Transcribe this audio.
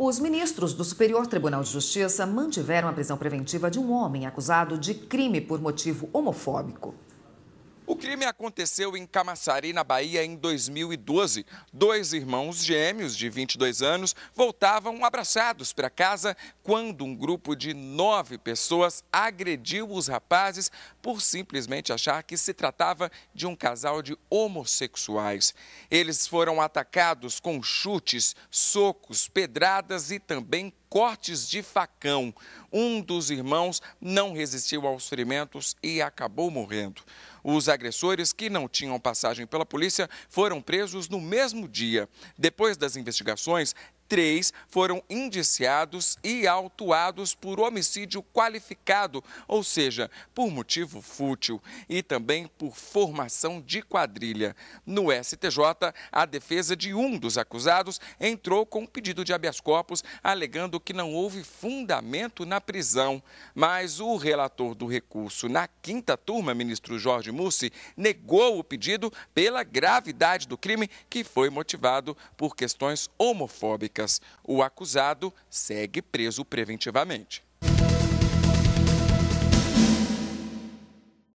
Os ministros do Superior Tribunal de Justiça mantiveram a prisão preventiva de um homem acusado de crime por motivo homofóbico crime aconteceu em Camaçari, na Bahia, em 2012. Dois irmãos gêmeos de 22 anos voltavam abraçados para casa quando um grupo de nove pessoas agrediu os rapazes por simplesmente achar que se tratava de um casal de homossexuais. Eles foram atacados com chutes, socos, pedradas e também cortes de facão. Um dos irmãos não resistiu aos ferimentos e acabou morrendo. Os agressores, que não tinham passagem pela polícia, foram presos no mesmo dia. Depois das investigações, três foram indiciados e autuados por homicídio qualificado, ou seja, por motivo fútil, e também por formação de quadrilha. No STJ, a defesa de um dos acusados entrou com um pedido de habeas corpus, alegando que não houve fundamento na prisão. Mas o relator do recurso na quinta turma, ministro Jorge Mussi, negou o pedido pela gravidade do crime que foi motivado por questões homofóbicas. O acusado segue preso preventivamente.